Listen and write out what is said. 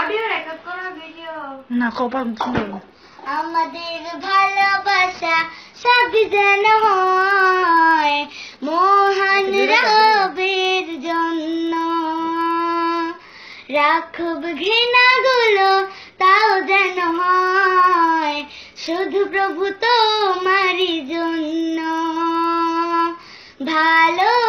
audio record করো video না কপাল আমাদের ভালোবাসা সব যেন হয় মহান রবের জন্য রাখব ঘৃণা গুলো তাও যেন হয় শুধু প্রভু তোমারই জন্য ভালো